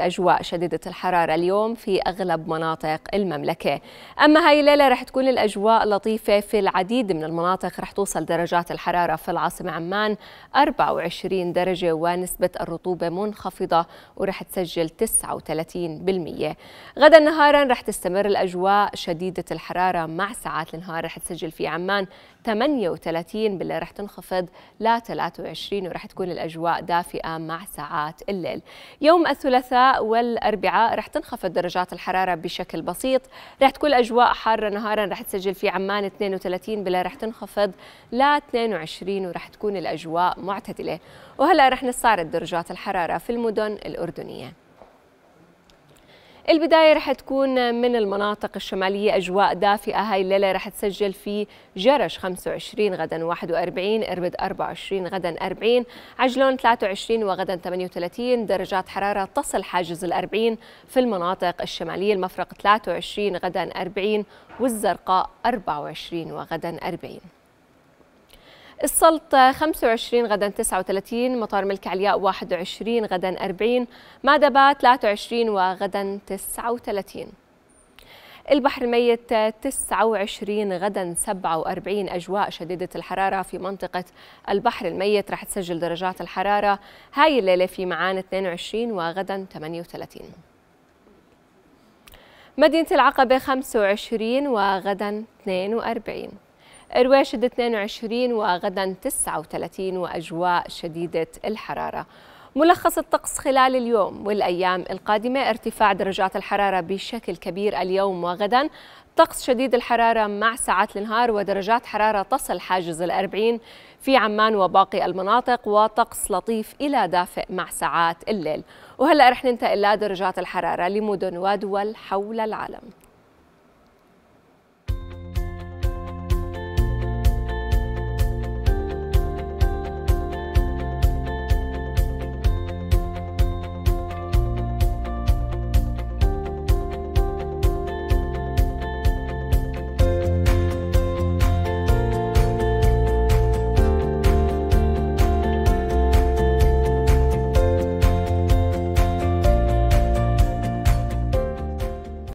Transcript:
أجواء شديدة الحرارة اليوم في أغلب مناطق المملكة أما هاي الليلة رح تكون الأجواء لطيفة في العديد من المناطق رح توصل درجات الحرارة في العاصمة عمان 24 درجة ونسبة الرطوبة منخفضة ورح تسجل 39% غدا نهارا رح تستمر الأجواء شديدة الحرارة مع ساعات النهار رح تسجل في عمان 38 بالليل رح تنخفض ل 23 ورح تكون الأجواء دافئة مع ساعات الليل يوم الثلاثاء والأربعاء رح تنخفض درجات الحرارة بشكل بسيط رح تكون الأجواء حارة نهارا رح تسجل في عمان 32 بلا رح تنخفض ل 22 ورح تكون الأجواء معتدلة وهلا رح نستعرض درجات الحرارة في المدن الأردنية البداية رح تكون من المناطق الشمالية أجواء دافئة هاي الليلة رح تسجل في جرش 25 غدا 41 إربد 24 غدا 40 عجلون 23 وغدا 38 درجات حرارة تصل حاجز ال 40 في المناطق الشمالية المفرق 23 غدا 40 والزرقاء 24 وغدا 40 السلطة 25 غدا 39 مطار ملك علياء 21 غدا 40 مادبا 23 وغدا 39 البحر الميت 29 غدا 47 أجواء شديدة الحرارة في منطقة البحر الميت راح تسجل درجات الحرارة هاي الليلة في معان 22 وغدا 38 مدينة العقبة 25 وغدا 42 رواشد 22 وغدا 39 وأجواء شديدة الحرارة ملخص الطقس خلال اليوم والأيام القادمة ارتفاع درجات الحرارة بشكل كبير اليوم وغدا طقس شديد الحرارة مع ساعات النهار ودرجات حرارة تصل حاجز الأربعين في عمان وباقي المناطق وطقس لطيف إلى دافئ مع ساعات الليل وهلأ رح ننتقل لدرجات الحرارة لمدن ودول حول العالم